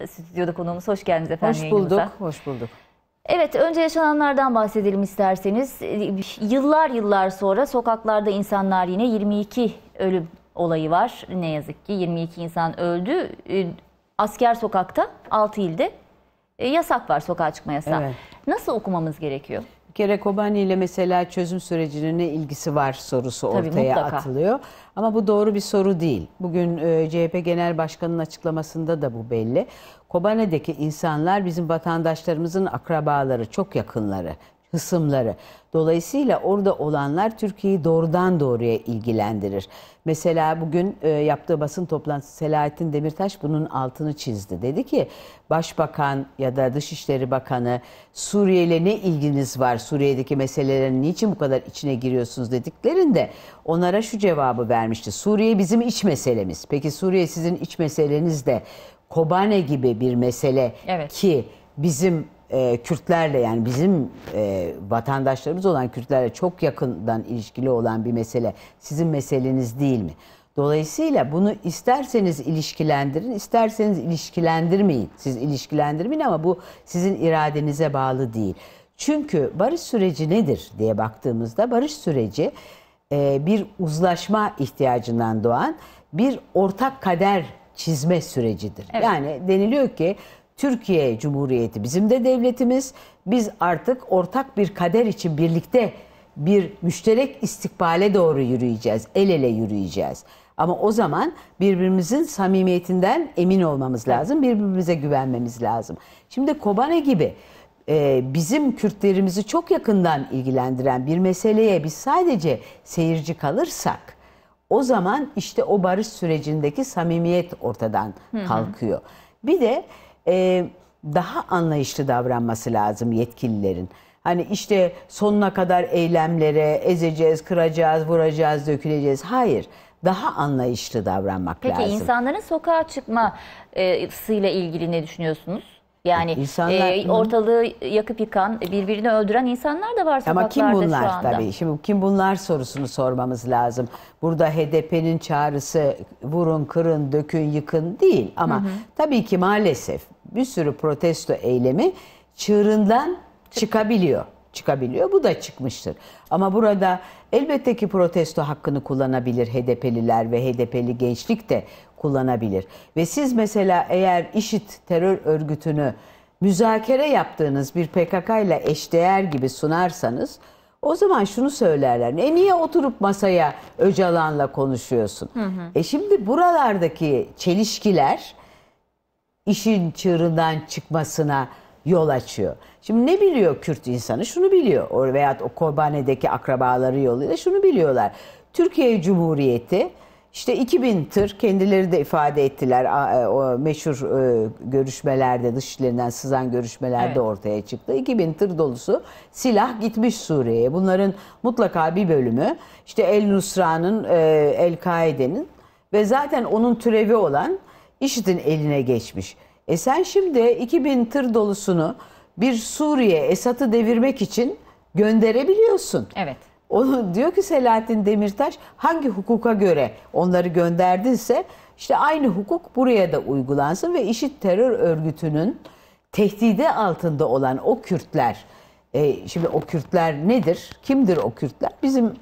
Ee, stüdyoda konuğumuz. Hoş geldiniz efendim Hoş bulduk, yayınımıza. hoş bulduk. Evet, önce yaşananlardan bahsedelim isterseniz. Ee, yıllar yıllar sonra sokaklarda insanlar yine 22 ölüm olayı var. Ne yazık ki 22 insan öldü. Ee, asker sokakta, 6 ilde yasak var sokağa çıkma yasağı. Evet. Nasıl okumamız gerekiyor? kere Kobani ile mesela çözüm sürecinin ne ilgisi var sorusu ortaya mutlaka. atılıyor. Ama bu doğru bir soru değil. Bugün e, CHP Genel Başkanı'nın açıklamasında da bu belli. Kobane'deki insanlar bizim vatandaşlarımızın akrabaları, çok yakınları hısımları. Dolayısıyla orada olanlar Türkiye'yi doğrudan doğruya ilgilendirir. Mesela bugün e, yaptığı basın toplantısı Selahattin Demirtaş bunun altını çizdi. Dedi ki Başbakan ya da Dışişleri Bakanı Suriye ile ne ilginiz var? Suriye'deki meselelerin niçin bu kadar içine giriyorsunuz dediklerinde onlara şu cevabı vermişti. Suriye bizim iç meselemiz. Peki Suriye sizin iç meseleniz de Kobane gibi bir mesele evet. ki bizim e, Kürtlerle yani bizim e, vatandaşlarımız olan Kürtlerle çok yakından ilişkili olan bir mesele sizin meseleniz değil mi? Dolayısıyla bunu isterseniz ilişkilendirin, isterseniz ilişkilendirmeyin. Siz ilişkilendirmeyin ama bu sizin iradenize bağlı değil. Çünkü barış süreci nedir diye baktığımızda barış süreci e, bir uzlaşma ihtiyacından doğan bir ortak kader çizme sürecidir. Evet. Yani deniliyor ki Türkiye Cumhuriyeti bizim de devletimiz. Biz artık ortak bir kader için birlikte bir müşterek istikbale doğru yürüyeceğiz. El ele yürüyeceğiz. Ama o zaman birbirimizin samimiyetinden emin olmamız lazım. Birbirimize güvenmemiz lazım. Şimdi Kobane gibi e, bizim Kürtlerimizi çok yakından ilgilendiren bir meseleye biz sadece seyirci kalırsak o zaman işte o barış sürecindeki samimiyet ortadan kalkıyor. Hı hı. Bir de e, daha anlayışlı davranması lazım yetkililerin. Hani işte sonuna kadar eylemlere ezeceğiz, kıracağız, vuracağız, döküleceğiz. Hayır. Daha anlayışlı davranmak Peki, lazım. Peki insanların sokağa çıkma çıkmasıyla e, ilgili ne düşünüyorsunuz? Yani e, insanlar, e, ortalığı yakıp yıkan, e, birbirini öldüren insanlar da var sokaklarda Ama kim bunlar şu anda. tabii? Şimdi kim bunlar sorusunu sormamız lazım. Burada HDP'nin çağrısı vurun, kırın, dökün, yıkın değil. Ama hı hı. tabii ki maalesef bir sürü protesto eylemi çığırından çıkabiliyor. Çıkabiliyor. Bu da çıkmıştır. Ama burada elbette ki protesto hakkını kullanabilir HDP'liler ve HDP'li gençlik de kullanabilir. Ve siz mesela eğer işit terör örgütünü müzakere yaptığınız bir PKK ile eşdeğer gibi sunarsanız o zaman şunu söylerler. E niye oturup masaya Öcalan'la konuşuyorsun? Hı hı. E şimdi buralardaki çelişkiler işin çığırından çıkmasına yol açıyor. Şimdi ne biliyor Kürt insanı? Şunu biliyor. O veya o Kobane'deki akrabaları yoluyla şunu biliyorlar. Türkiye Cumhuriyeti işte 2000 tır kendileri de ifade ettiler e, o meşhur e, görüşmelerde dışişlerinden sızan görüşmelerde evet. ortaya çıktı. 2000 tır dolusu silah gitmiş Suriye'ye. Bunların mutlaka bir bölümü işte El Nusra'nın e, El Kaide'nin ve zaten onun türevi olan IŞİD'in eline geçmiş. E sen şimdi 2000 tır dolusunu bir Suriye esatı devirmek için gönderebiliyorsun. Evet. Onu diyor ki Selahattin Demirtaş hangi hukuka göre onları gönderdinse işte aynı hukuk buraya da uygulansın ve IŞİD terör örgütünün tehdidi altında olan o Kürtler e, şimdi o Kürtler nedir? Kimdir o Kürtler? Bizim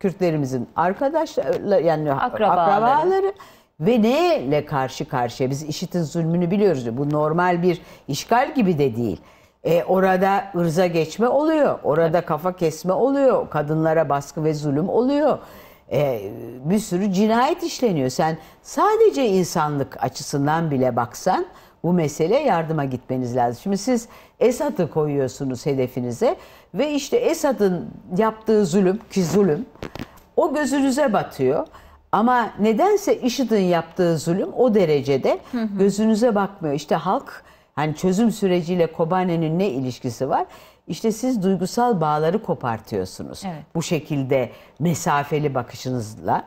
Kürtlerimizin arkadaşları yani akrabaları. akrabaları ve neyle karşı karşıya? Biz işitin zulmünü biliyoruz. Bu normal bir işgal gibi de değil. E, orada ırza geçme oluyor. Orada kafa kesme oluyor. Kadınlara baskı ve zulüm oluyor. E, bir sürü cinayet işleniyor. Sen sadece insanlık açısından bile baksan bu mesele yardıma gitmeniz lazım. Şimdi siz Esad'ı koyuyorsunuz hedefinize ve işte Esad'ın yaptığı zulüm ki zulüm o gözünüze batıyor. Ama nedense IŞİD'in yaptığı zulüm o derecede hı hı. gözünüze bakmıyor. İşte halk hani çözüm süreciyle Kobane'nin ne ilişkisi var? İşte siz duygusal bağları kopartıyorsunuz. Evet. Bu şekilde mesafeli bakışınızla.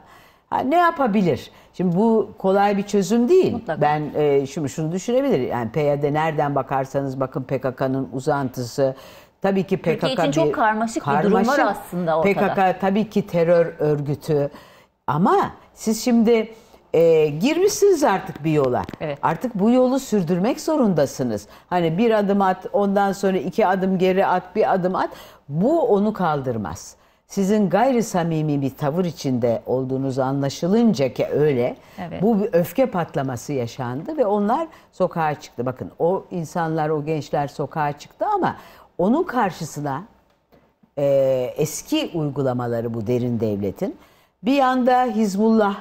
Ha, ne yapabilir? Şimdi bu kolay bir çözüm değil. Mutlaka. Ben e, şimdi şunu düşünebilir. Yani PYD nereden bakarsanız bakın PKK'nın uzantısı. Tabii ki PKK Türkiye için bir, çok karmaşık, karmaşık bir durum var aslında ortada. PKK tabii ki terör örgütü. Ama siz şimdi e, girmişsiniz artık bir yola. Evet. Artık bu yolu sürdürmek zorundasınız. Hani bir adım at, ondan sonra iki adım geri at, bir adım at. Bu onu kaldırmaz. Sizin gayri samimi bir tavır içinde olduğunuz anlaşılınca ki öyle. Evet. Bu bir öfke patlaması yaşandı ve onlar sokağa çıktı. Bakın o insanlar, o gençler sokağa çıktı ama onun karşısına e, eski uygulamaları bu derin devletin bir yanda Hizbullah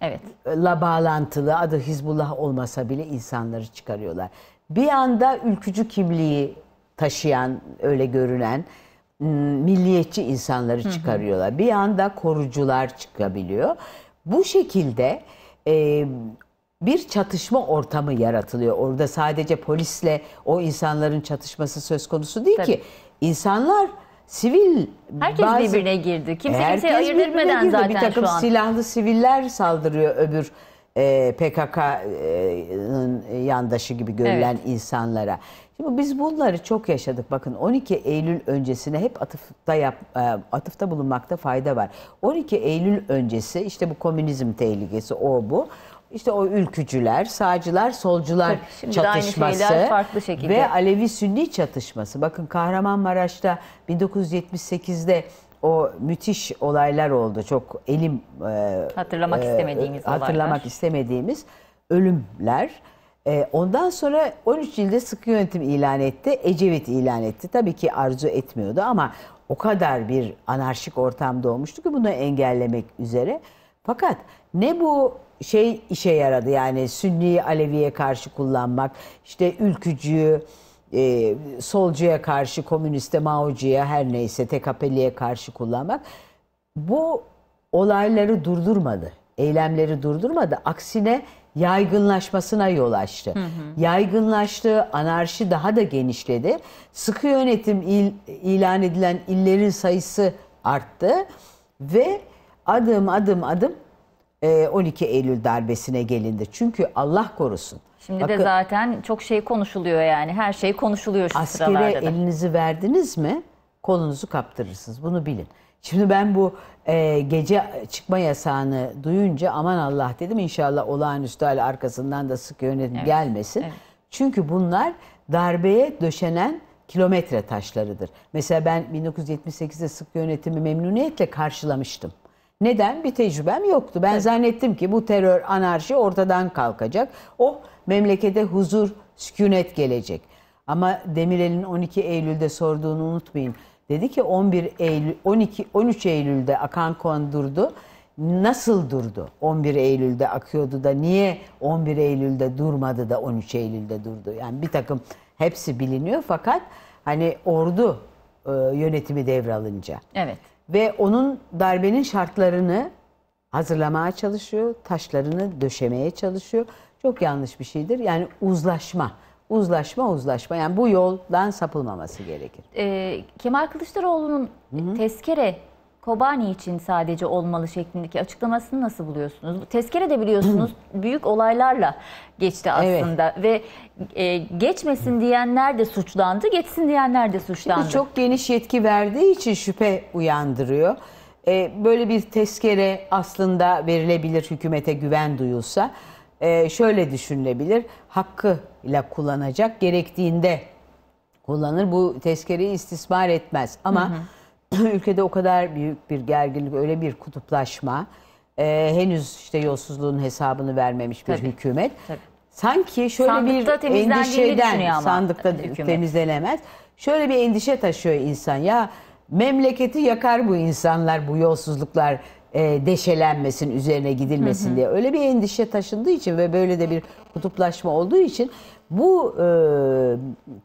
evet. la bağlantılı adı Hizbullah olmasa bile insanları çıkarıyorlar. Bir yanda ülkücü kimliği taşıyan öyle görünen ıı, milliyetçi insanları çıkarıyorlar. Hı hı. Bir yanda korucular çıkabiliyor. Bu şekilde e, bir çatışma ortamı yaratılıyor. Orada sadece polisle o insanların çatışması söz konusu değil Tabii. ki. İnsanlar sivil herkes bazı, birbirine girdi. Kimse herkes kimseye ayırt etmeden girdi. zaten bir takım şu an. silahlı siviller saldırıyor öbür e, PKK'nın e, yandaşı gibi görülen evet. insanlara. Şimdi biz bunları çok yaşadık. Bakın 12 Eylül öncesine hep atıfta yap, e, atıfta bulunmakta fayda var. 12 Eylül öncesi işte bu komünizm tehlikesi o bu. İşte o ülkücüler, sağcılar, solcular Tabii, çatışması aynı farklı şekilde. ve Alevi-Sünni çatışması. Bakın Kahramanmaraş'ta 1978'de o müthiş olaylar oldu. Çok elim e, hatırlamak e, istemediğimiz hatırlamak istemediğimiz ölümler. E, ondan sonra 13 ilde sıkı yönetim ilan etti. Ecevit ilan etti. Tabii ki arzu etmiyordu ama o kadar bir anarşik ortamda olmuştu ki bunu engellemek üzere. Fakat ne bu şey işe yaradı yani Sünni Alevi'ye karşı kullanmak, işte ülkücü e, solcuya karşı, komüniste, Mao'cuya her neyse TKP'liye karşı kullanmak bu olayları durdurmadı. Eylemleri durdurmadı. Aksine yaygınlaşmasına yol açtı. Hı hı. Yaygınlaştı, anarşi daha da genişledi. Sıkı yönetim il, ilan edilen illerin sayısı arttı ve adım adım adım 12 ee, Eylül darbesine gelindi. Çünkü Allah korusun. Şimdi Bakın, de zaten çok şey konuşuluyor yani. Her şey konuşuluyor şu askere sıralarda. Askere elinizi verdiniz mi kolunuzu kaptırırsınız. Bunu bilin. Şimdi ben bu e, gece çıkma yasağını duyunca aman Allah dedim. İnşallah olağanüstü hal arkasından da sık yönetim evet, gelmesin. Evet. Çünkü bunlar darbeye döşenen kilometre taşlarıdır. Mesela ben 1978'de sık yönetimi memnuniyetle karşılamıştım. Neden? Bir tecrübem yoktu. Ben evet. zannettim ki bu terör, anarşi ortadan kalkacak. O memlekete huzur, sükunet gelecek. Ama Demirel'in 12 Eylül'de sorduğunu unutmayın. Dedi ki 11 Eylül 12 13 Eylül'de akan kon durdu. Nasıl durdu? 11 Eylül'de akıyordu da niye 11 Eylül'de durmadı da 13 Eylül'de durdu? Yani bir takım hepsi biliniyor fakat hani ordu e, yönetimi devralınca. Evet ve onun darbenin şartlarını hazırlamaya çalışıyor, taşlarını döşemeye çalışıyor. Çok yanlış bir şeydir. Yani uzlaşma, uzlaşma, uzlaşma. Yani bu yoldan sapılmaması gerekir. E, Kemal Kılıçdaroğlu'nun tezkere Kobani için sadece olmalı şeklindeki açıklamasını nasıl buluyorsunuz? Tezkere de biliyorsunuz büyük olaylarla geçti aslında evet. ve e, geçmesin diyenler de suçlandı, geçsin diyenler de suçlandı. Şimdi çok geniş yetki verdiği için şüphe uyandırıyor. E, böyle bir tezkere aslında verilebilir hükümete güven duyulsa. E, şöyle düşünülebilir, hakkıyla kullanacak, gerektiğinde kullanır. Bu tezkereyi istismar etmez ama... Hı hı ülkede o kadar büyük bir gerginlik, öyle bir kutuplaşma, e, henüz işte yolsuzluğun hesabını vermemiş bir Tabii. hükümet. Tabii. Sanki şöyle sandıkta bir endişeden, ama sandıkta hükümet. temizlenemez, şöyle bir endişe taşıyor insan. Ya memleketi yakar bu insanlar, bu yolsuzluklar e, deşelenmesin, üzerine gidilmesin hı hı. diye. Öyle bir endişe taşındığı için ve böyle de bir kutuplaşma olduğu için bu e,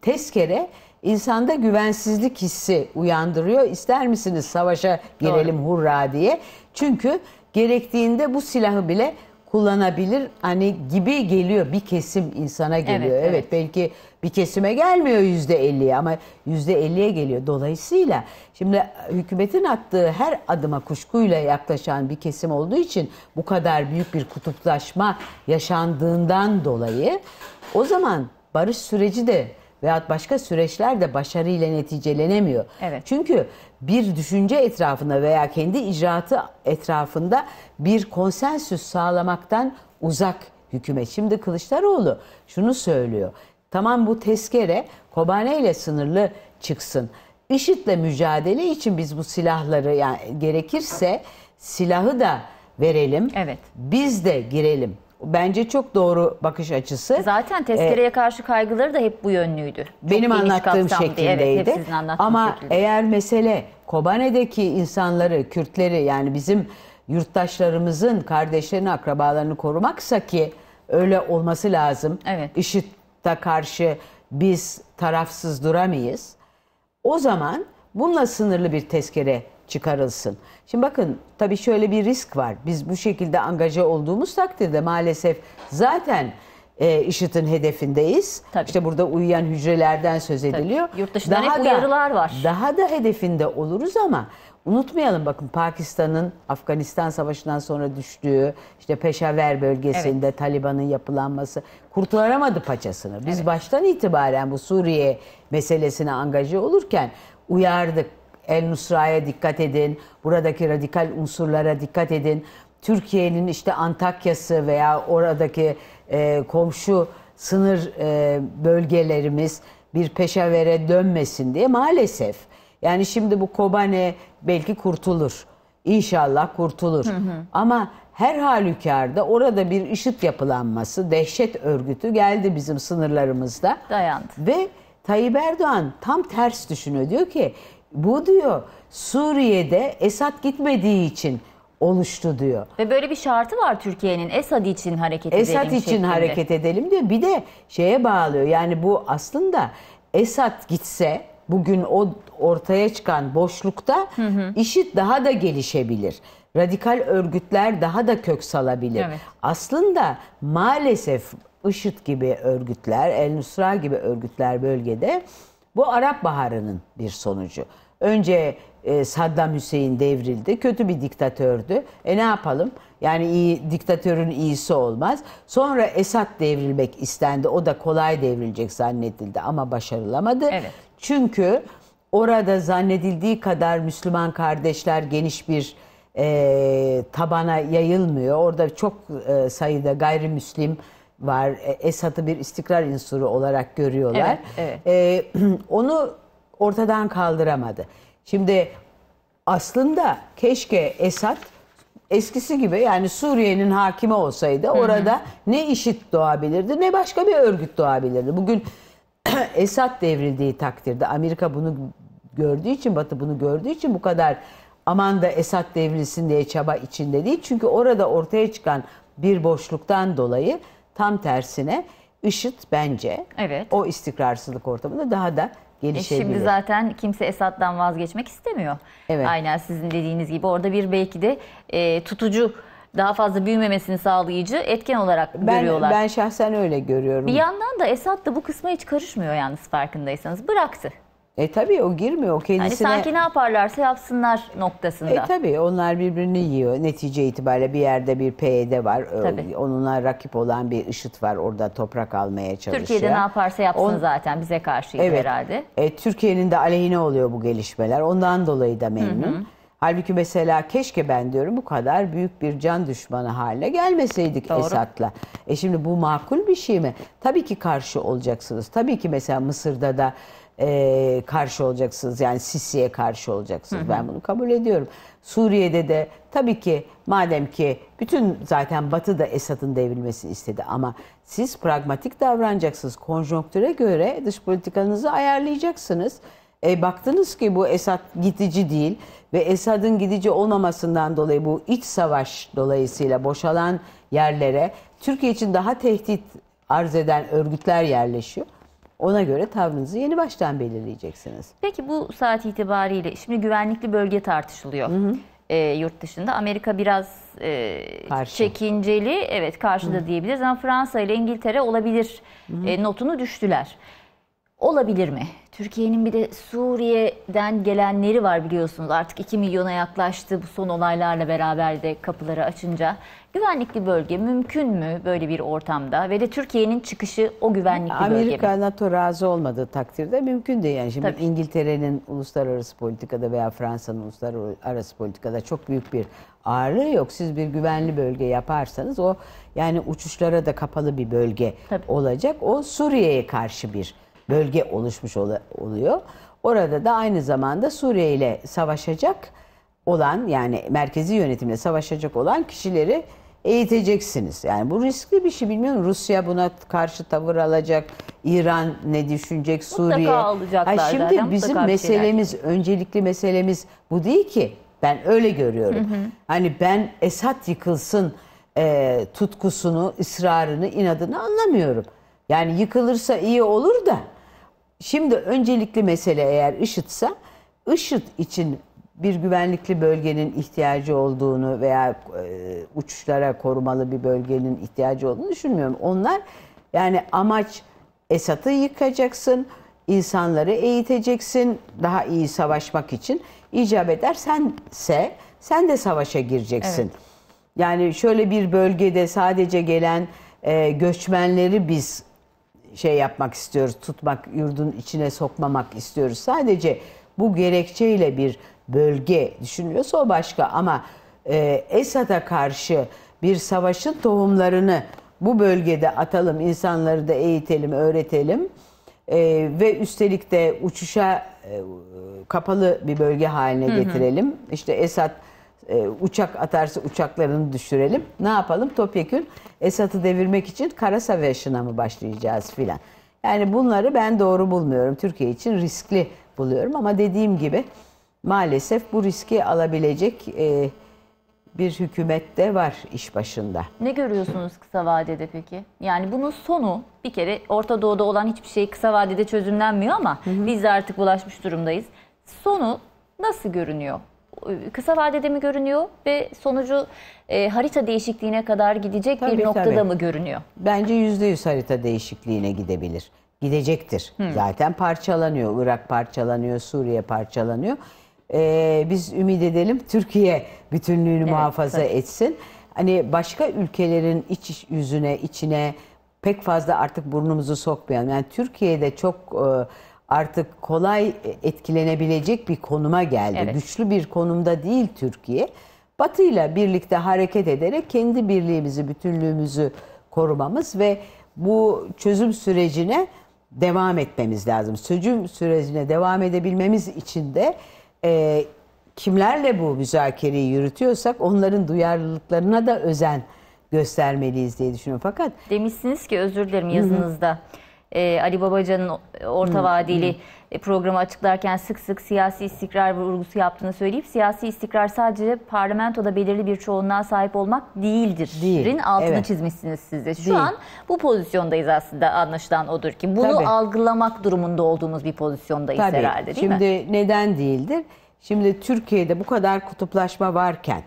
tezkere insanda güvensizlik hissi uyandırıyor. İster misiniz savaşa girelim Doğru. hurra diye. Çünkü gerektiğinde bu silahı bile kullanabilir hani gibi geliyor bir kesim insana geliyor. Evet, evet. evet belki bir kesime gelmiyor yüzde elliye ama yüzde elliye geliyor. Dolayısıyla şimdi hükümetin attığı her adıma kuşkuyla yaklaşan bir kesim olduğu için bu kadar büyük bir kutuplaşma yaşandığından dolayı o zaman barış süreci de veyahut başka süreçler de başarıyla neticelenemiyor. Evet. Çünkü bir düşünce etrafında veya kendi icraatı etrafında bir konsensüs sağlamaktan uzak hükümet. Şimdi Kılıçdaroğlu şunu söylüyor. Tamam bu tezkere Kobane ile sınırlı çıksın. IŞİD'le mücadele için biz bu silahları yani gerekirse silahı da verelim. Evet. Biz de girelim. Bence çok doğru bakış açısı. Zaten tezkereye ee, karşı kaygıları da hep bu yönlüydü. Çok benim anlattığım şeklindeydi. Evet, hep sizin anlattığınız Ama şekilde. eğer mesele Kobane'deki insanları, Kürtleri yani bizim yurttaşlarımızın kardeşlerini, akrabalarını korumaksa ki öyle olması lazım. Evet. IŞİD'e karşı biz tarafsız duramayız. O zaman bununla sınırlı bir tezkere çıkarılsın. Şimdi bakın tabii şöyle bir risk var. Biz bu şekilde angaja olduğumuz takdirde maalesef zaten e, IŞİD'in hedefindeyiz. Tabii. İşte burada uyuyan hücrelerden söz ediliyor. Tabii. Yurt dışından daha hep uyarılar da, var. Daha da hedefinde oluruz ama unutmayalım bakın Pakistan'ın Afganistan Savaşı'ndan sonra düştüğü işte Peşaver bölgesinde evet. Taliban'ın yapılanması kurtulamadı paçasını. Biz evet. baştan itibaren bu Suriye meselesine angaje olurken uyardık El Nusra'ya dikkat edin, buradaki radikal unsurlara dikkat edin. Türkiye'nin işte Antakya'sı veya oradaki e, komşu sınır e, bölgelerimiz bir peşavere dönmesin diye maalesef. Yani şimdi bu Kobane belki kurtulur. İnşallah kurtulur. Hı hı. Ama her halükarda orada bir IŞİD yapılanması, dehşet örgütü geldi bizim sınırlarımızda. Dayandı. Ve Tayyip Erdoğan tam ters düşünüyor. Diyor ki bu diyor Suriye'de Esad gitmediği için oluştu diyor. Ve böyle bir şartı var Türkiye'nin Esad için hareket Esad edelim Esad için şeklinde. hareket edelim diyor. Bir de şeye bağlıyor yani bu aslında Esad gitse bugün o ortaya çıkan boşlukta hı hı. işit daha da gelişebilir. Radikal örgütler daha da kök salabilir. Evet. Aslında maalesef IŞİD gibi örgütler, El Nusra gibi örgütler bölgede bu Arap Baharı'nın bir sonucu. Önce e, Saddam Hüseyin devrildi. Kötü bir diktatördü. E ne yapalım? Yani iyi diktatörün iyisi olmaz. Sonra Esad devrilmek istendi. O da kolay devrilecek zannedildi ama başarılamadı. Evet. Çünkü orada zannedildiği kadar Müslüman kardeşler geniş bir e, tabana yayılmıyor. Orada çok e, sayıda gayrimüslim var. E, Esad'ı bir istikrar unsuru olarak görüyorlar. Evet, evet. Ee, onu ortadan kaldıramadı. Şimdi aslında keşke Esad eskisi gibi yani Suriye'nin hakimi olsaydı orada hı hı. ne işit doğabilirdi ne başka bir örgüt doğabilirdi. Bugün Esad devrildiği takdirde Amerika bunu gördüğü için Batı bunu gördüğü için bu kadar aman da Esad devrilsin diye çaba içinde değil. Çünkü orada ortaya çıkan bir boşluktan dolayı Tam tersine IŞİD bence evet. o istikrarsızlık ortamında daha da gelişebilir. E şimdi zaten kimse Esad'dan vazgeçmek istemiyor. Evet. Aynen sizin dediğiniz gibi orada bir belki de e, tutucu daha fazla büyümemesini sağlayıcı etken olarak ben, görüyorlar. Ben şahsen öyle görüyorum. Bir yandan da Esad da bu kısma hiç karışmıyor yalnız farkındaysanız. Bıraktı. E tabii o girmiyor kendisine. Yani sanki ne yaparlarsa yapsınlar noktasında. E tabii onlar birbirini yiyor. Netice itibariyle bir yerde bir PYD e var. E, tabii. Onunla rakip olan bir IŞİD var. Orada toprak almaya çalışıyor. Türkiye'de ne yaparsa yapsın On... zaten bize karşıydı evet. herhalde. E, Türkiye'nin de aleyhine oluyor bu gelişmeler. Ondan dolayı da memnun. Hı hı. Halbuki mesela keşke ben diyorum bu kadar büyük bir can düşmanı haline gelmeseydik Doğru. Esad'la. E şimdi bu makul bir şey mi? Tabii ki karşı olacaksınız. Tabii ki mesela Mısır'da da e, karşı olacaksınız. Yani Sisi'ye karşı olacaksınız. Hı hı. Ben bunu kabul ediyorum. Suriye'de de tabii ki madem ki bütün zaten Batı da Esad'ın devrilmesini istedi ama siz pragmatik davranacaksınız. Konjonktüre göre dış politikanızı ayarlayacaksınız. E, baktınız ki bu Esad gidici değil ve Esad'ın gidici olmamasından dolayı bu iç savaş dolayısıyla boşalan yerlere Türkiye için daha tehdit arz eden örgütler yerleşiyor. Ona göre tavrınızı yeni baştan belirleyeceksiniz. Peki bu saat itibariyle şimdi güvenlikli bölge tartışılıyor. Hı hı. E, yurt dışında Amerika biraz e, çekinceli evet karşıda Hı. diyebiliriz ama Fransa ile İngiltere olabilir E, notunu düştüler. Olabilir mi? Türkiye'nin bir de Suriye'den gelenleri var biliyorsunuz. Artık 2 milyona yaklaştı bu son olaylarla beraber de kapıları açınca. Güvenlikli bölge mümkün mü böyle bir ortamda ve de Türkiye'nin çıkışı o güvenlikli Amerika, bölge mi? Amerika NATO razı olmadığı takdirde mümkün değil. Yani şimdi İngiltere'nin uluslararası politikada veya Fransa'nın uluslararası politikada çok büyük bir ağırlığı yok. Siz bir güvenli bölge yaparsanız o yani uçuşlara da kapalı bir bölge Tabii. olacak. O Suriye'ye karşı bir bölge oluşmuş ol oluyor. Orada da aynı zamanda Suriye ile savaşacak olan yani merkezi yönetimle savaşacak olan kişileri eğiteceksiniz. Yani bu riskli bir şey bilmiyorum. Rusya buna karşı tavır alacak. İran ne düşünecek? Suriye. alacaklar. Ha, şimdi zaten, bizim meselemiz, şeyler. öncelikli meselemiz bu değil ki. Ben öyle görüyorum. Hı hı. Hani ben Esat yıkılsın e, tutkusunu, ısrarını, inadını anlamıyorum. Yani yıkılırsa iyi olur da. Şimdi öncelikli mesele eğer IŞİD'sa IŞİD için bir güvenlikli bölgenin ihtiyacı olduğunu veya e, uçuşlara korumalı bir bölgenin ihtiyacı olduğunu düşünmüyorum. Onlar yani amaç Esad'ı yıkacaksın, insanları eğiteceksin daha iyi savaşmak için. İcap eder sense sen de savaşa gireceksin. Evet. Yani şöyle bir bölgede sadece gelen e, göçmenleri biz şey yapmak istiyoruz, tutmak, yurdun içine sokmamak istiyoruz. Sadece bu gerekçeyle bir bölge düşünülüyorsa o başka ama e, Esad'a karşı bir savaşın tohumlarını bu bölgede atalım, insanları da eğitelim, öğretelim e, ve üstelik de uçuşa e, kapalı bir bölge haline hı hı. getirelim. İşte Esad e, uçak atarsa uçaklarını düşürelim. Ne yapalım? Topyekün Esad'ı devirmek için kara savaşına mı başlayacağız filan. Yani bunları ben doğru bulmuyorum. Türkiye için riskli buluyorum ama dediğim gibi maalesef bu riski alabilecek e, bir hükümet de var iş başında. Ne görüyorsunuz kısa vadede peki? Yani bunun sonu bir kere Orta Doğu'da olan hiçbir şey kısa vadede çözümlenmiyor ama hı hı. biz de artık bulaşmış durumdayız. Sonu nasıl görünüyor? Kısa vadede mi görünüyor ve sonucu e, harita değişikliğine kadar gidecek tabii, bir noktada tabii. mı görünüyor? Bence yüzde yüz harita değişikliğine gidebilir. Gidecektir. Hı. Zaten parçalanıyor. Irak parçalanıyor, Suriye parçalanıyor e, biz ümit edelim Türkiye bütünlüğünü evet, muhafaza tabii. etsin. Hani başka ülkelerin iç yüzüne, içine pek fazla artık burnumuzu sokmayalım. Yani Türkiye'de çok e, artık kolay etkilenebilecek bir konuma geldi. Evet. Güçlü bir konumda değil Türkiye. Batı'yla birlikte hareket ederek kendi birliğimizi, bütünlüğümüzü korumamız ve bu çözüm sürecine devam etmemiz lazım. Çözüm sürecine devam edebilmemiz için de e, kimlerle bu müzakereyi yürütüyorsak onların duyarlılıklarına da özen göstermeliyiz diye düşünüyorum. Fakat demişsiniz ki özür dilerim yazınızda. Hı hı e, Ali Babacan'ın e, Orta Vadeli hmm. programı açıklarken sık sık siyasi istikrar vurgusu yaptığını söyleyip siyasi istikrar sadece parlamentoda belirli bir çoğunluğa sahip olmak değildir. Değil'in altını evet. çizmişsiniz siz de. Şu Değil. an bu pozisyondayız aslında anlaşılan odur ki. Bunu Tabii. algılamak durumunda olduğumuz bir pozisyondayız Tabii. herhalde değil Şimdi, mi? Şimdi neden değildir? Şimdi Türkiye'de bu kadar kutuplaşma varken,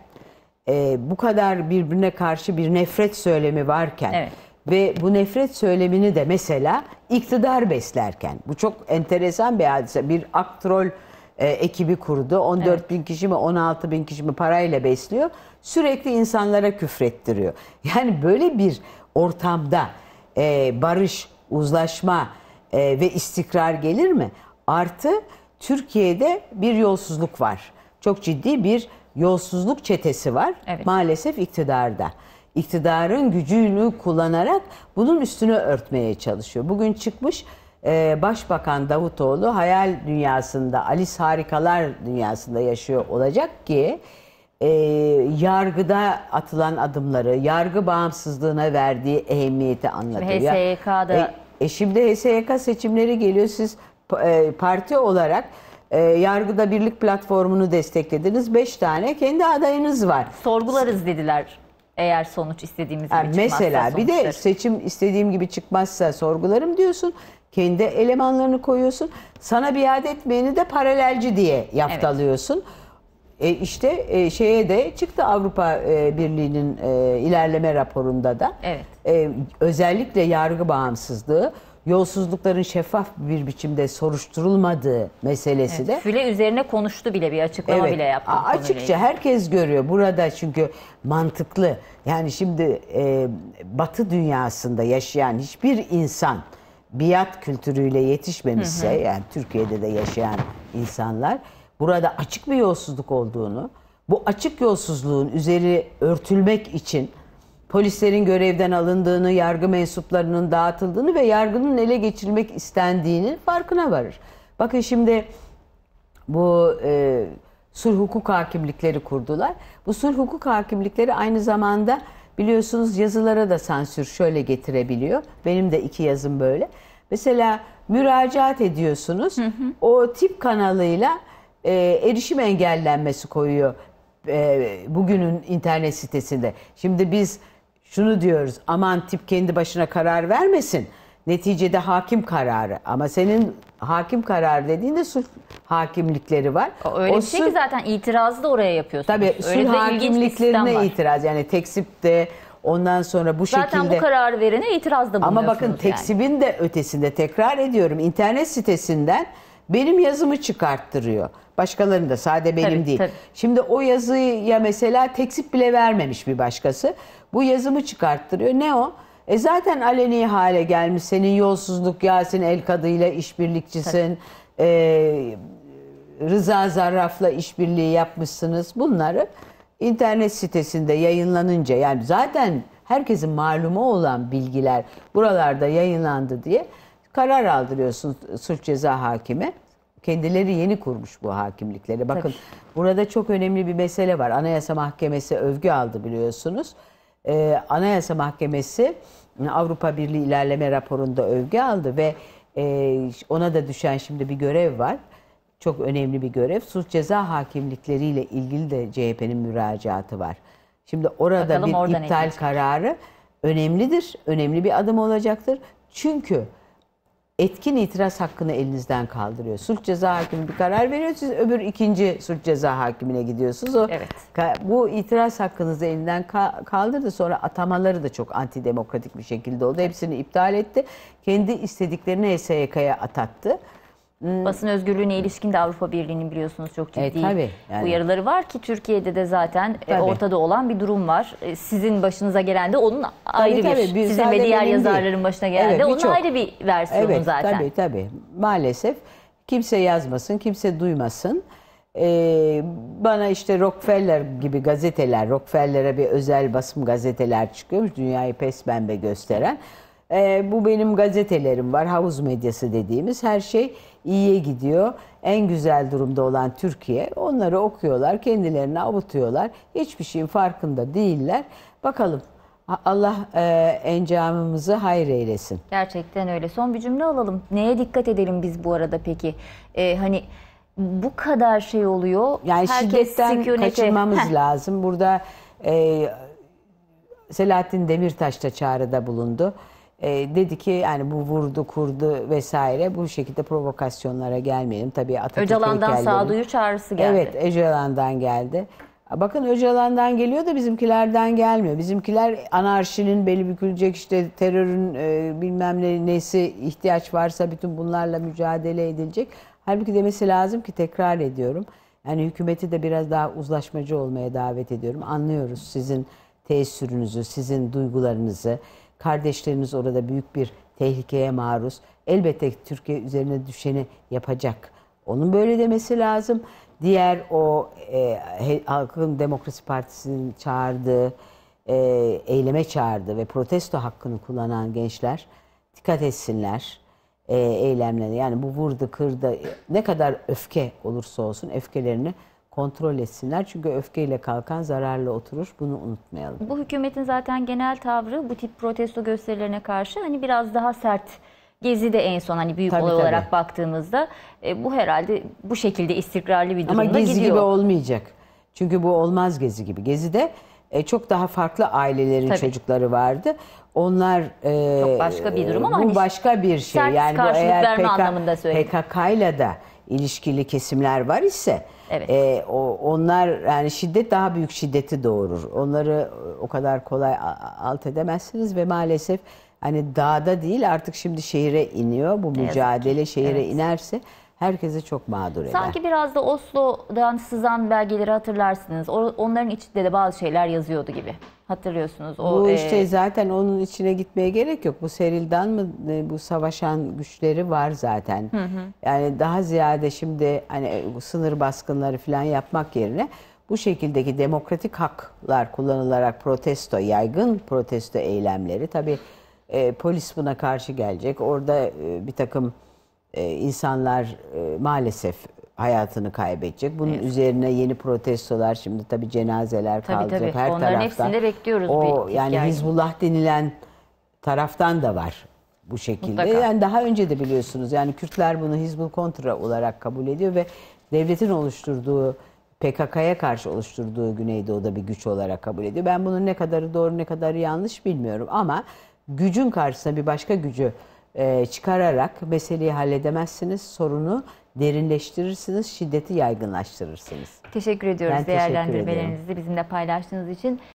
e, bu kadar birbirine karşı bir nefret söylemi varken... Evet ve bu nefret söylemini de mesela iktidar beslerken. Bu çok enteresan bir hadise. Bir aktrol e, ekibi kurdu. 14 evet. bin kişi mi 16 bin kişi mi parayla besliyor. Sürekli insanlara küfrettiriyor. Yani böyle bir ortamda e, barış, uzlaşma e, ve istikrar gelir mi? Artı Türkiye'de bir yolsuzluk var. Çok ciddi bir yolsuzluk çetesi var evet. maalesef iktidarda iktidarın gücünü kullanarak bunun üstünü örtmeye çalışıyor. Bugün çıkmış e, Başbakan Davutoğlu hayal dünyasında, Alice Harikalar dünyasında yaşıyor olacak ki e, yargıda atılan adımları, yargı bağımsızlığına verdiği ehemmiyeti anlatıyor. HSYK'da... E, e şimdi HSYK seçimleri geliyor. Siz e, parti olarak e, yargıda birlik platformunu desteklediniz. Beş tane kendi adayınız var. Sorgularız dediler. Eğer sonuç istediğimiz gibi yani çıkmazsa Mesela sonuçları. bir de seçim istediğim gibi çıkmazsa sorgularım diyorsun. Kendi elemanlarını koyuyorsun. Sana biat etmeyeni de paralelci diye yaftalıyorsun. Evet. E işte e, şeye de çıktı Avrupa e, Birliği'nin e, ilerleme raporunda da. Evet. E, özellikle yargı bağımsızlığı yolsuzlukların şeffaf bir biçimde soruşturulmadığı meselesi evet, de. Füle üzerine konuştu bile bir açıklama evet, bile yaptı. Açıkça herkes görüyor burada çünkü mantıklı. Yani şimdi e, batı dünyasında yaşayan hiçbir insan biat kültürüyle yetişmemişse hı hı. yani Türkiye'de de yaşayan insanlar burada açık bir yolsuzluk olduğunu bu açık yolsuzluğun üzeri örtülmek için polislerin görevden alındığını, yargı mensuplarının dağıtıldığını ve yargının ele geçirmek istendiğini farkına varır. Bakın şimdi bu e, sulh hukuk hakimlikleri kurdular. Bu sulh hukuk hakimlikleri aynı zamanda biliyorsunuz yazılara da sansür şöyle getirebiliyor. Benim de iki yazım böyle. Mesela müracaat ediyorsunuz. Hı hı. O tip kanalıyla e, erişim engellenmesi koyuyor e, bugünün internet sitesinde. Şimdi biz şunu diyoruz aman tip kendi başına karar vermesin. Neticede hakim kararı ama senin hakim kararı dediğinde sulh hakimlikleri var. O öyle o bir şey ki zaten itirazı da oraya yapıyorsun. Tabii öyle sulh hakimliklerine itiraz yani teksip de ondan sonra bu zaten şekilde. Zaten bu karar verene itiraz da bulunuyorsunuz. Ama bakın yani. de ötesinde tekrar ediyorum internet sitesinden benim yazımı çıkarttırıyor. Başkalarının da sade benim tabii, değil. Tabii. Şimdi o yazıya mesela teksip bile vermemiş bir başkası. Bu yazımı çıkarttırıyor. Ne o? E zaten aleni hale gelmiş. Senin yolsuzluk Yasin el kadıyla işbirlikçisin. E, Rıza Zarraf'la işbirliği yapmışsınız. Bunları internet sitesinde yayınlanınca yani zaten herkesin malumu olan bilgiler buralarda yayınlandı diye karar aldırıyorsun suç ceza hakimi. Kendileri yeni kurmuş bu hakimlikleri. Bakın Tabii. burada çok önemli bir mesele var. Anayasa Mahkemesi övgü aldı biliyorsunuz. Ee, Anayasa Mahkemesi e, Avrupa Birliği ilerleme raporunda övgü aldı ve e, ona da düşen şimdi bir görev var. Çok önemli bir görev. Suç ceza hakimlikleriyle ilgili de CHP'nin müracaatı var. Şimdi orada Bakalım bir iptal kararı önemlidir. Önemli bir adım olacaktır. Çünkü etkin itiraz hakkını elinizden kaldırıyor. Sulh ceza hakimi bir karar veriyor. Siz öbür ikinci sulh ceza hakimine gidiyorsunuz. O, evet. Bu itiraz hakkınızı elinden kaldırdı. Sonra atamaları da çok antidemokratik bir şekilde oldu. Hepsini iptal etti. Kendi istediklerini HSYK'ya atattı. Hmm. Basın özgürlüğüne hmm. ilişkin de Avrupa Birliği'nin biliyorsunuz çok e, ciddi e, tabii, yani. uyarıları var ki Türkiye'de de zaten e, tabii. ortada olan bir durum var. E, sizin başınıza gelen de onun tabii, ayrı tabii, bir, Biz sizin ve diğer yazarların değil. başına gelen evet, de onun çok. ayrı bir versiyonu evet, zaten. Tabii tabii maalesef kimse yazmasın kimse duymasın. Ee, bana işte Rockefeller gibi gazeteler, Rockefeller'e bir özel basım gazeteler çıkıyormuş dünyayı pes pembe gösteren. E, bu benim gazetelerim var. Havuz medyası dediğimiz her şey iyiye gidiyor. En güzel durumda olan Türkiye. Onları okuyorlar, kendilerini avutuyorlar. Hiçbir şeyin farkında değiller. Bakalım Allah e, encamımızı hayır eylesin. Gerçekten öyle. Son bir cümle alalım. Neye dikkat edelim biz bu arada peki? E, hani bu kadar şey oluyor. Yani Herkes şiddetten kaçınmamız lazım. Burada e, Selahattin Demirtaş da çağrıda bulundu. E, dedi ki yani bu vurdu kurdu vesaire bu şekilde provokasyonlara gelmeyelim. Tabii Atatürk Öcalan'dan sağduyu çağrısı geldi. Evet Öcalan'dan geldi. Bakın Öcalan'dan geliyor da bizimkilerden gelmiyor. Bizimkiler anarşinin beli bükülecek işte terörün e, bilmem ne, nesi ihtiyaç varsa bütün bunlarla mücadele edilecek. Halbuki demesi lazım ki tekrar ediyorum. Yani hükümeti de biraz daha uzlaşmacı olmaya davet ediyorum. Anlıyoruz sizin teessürünüzü, sizin duygularınızı. Kardeşlerimiz orada büyük bir tehlikeye maruz. Elbette Türkiye üzerine düşeni yapacak. Onun böyle demesi lazım. Diğer o e, Halkın Demokrasi Partisi'nin çağırdığı e, eyleme çağırdı ve protesto hakkını kullanan gençler dikkat etsinler e, eylemlerine. Yani bu vurdu kırdı ne kadar öfke olursa olsun öfkelerini kontrol etsinler. Çünkü öfkeyle kalkan zararlı oturur. Bunu unutmayalım. Bu hükümetin zaten genel tavrı bu tip protesto gösterilerine karşı hani biraz daha sert Gezi de en son hani büyük tabii, olay tabii. olarak baktığımızda e, bu herhalde bu şekilde istikrarlı bir durumda gidiyor. Ama Gezi gidiyor. gibi olmayacak. Çünkü bu olmaz Gezi gibi. Gezi'de e, çok daha farklı ailelerin tabii. çocukları vardı. Onlar e, çok başka bir durum ama bu hani başka bir şey. Yani bu eğer PK, anlamında PKK ile ilişkili kesimler var ise evet. e, o, onlar yani şiddet daha büyük şiddeti doğurur. Onları e, o kadar kolay alt edemezsiniz ve maalesef hani dağda değil artık şimdi şehire iniyor bu mücadele evet. şehire evet. inerse herkesi çok mağdur eder. Sanki biraz da Oslo'dan sızan belgeleri hatırlarsınız. Onların içinde de bazı şeyler yazıyordu gibi. Hatırlıyorsunuz. O, bu e, işte e... zaten onun içine gitmeye gerek yok. Bu Seril'dan mı e, bu savaşan güçleri var zaten. Hı hı. Yani daha ziyade şimdi hani sınır baskınları falan yapmak yerine bu şekildeki demokratik haklar kullanılarak protesto, yaygın protesto eylemleri tabii e, polis buna karşı gelecek. Orada e, bir takım e, insanlar e, maalesef hayatını kaybedecek. Bunun evet. üzerine yeni protestolar şimdi tabi cenazeler tabii, kalacak her Onların taraftan. hepsinde bekliyoruz. O bir yani hikaye. Hizbullah denilen taraftan da var bu şekilde. Mutlaka. Yani daha önce de biliyorsunuz yani Kürtler bunu Hizbul Kontra olarak kabul ediyor ve devletin oluşturduğu PKK'ya karşı oluşturduğu Güneydoğu'da bir güç olarak kabul ediyor. Ben bunun ne kadarı doğru ne kadarı yanlış bilmiyorum ama gücün karşısına bir başka gücü e, çıkararak meseleyi halledemezsiniz. Sorunu derinleştirirsiniz, şiddeti yaygınlaştırırsınız. Teşekkür ediyoruz ben değerlendirmelerinizi teşekkür bizimle paylaştığınız için.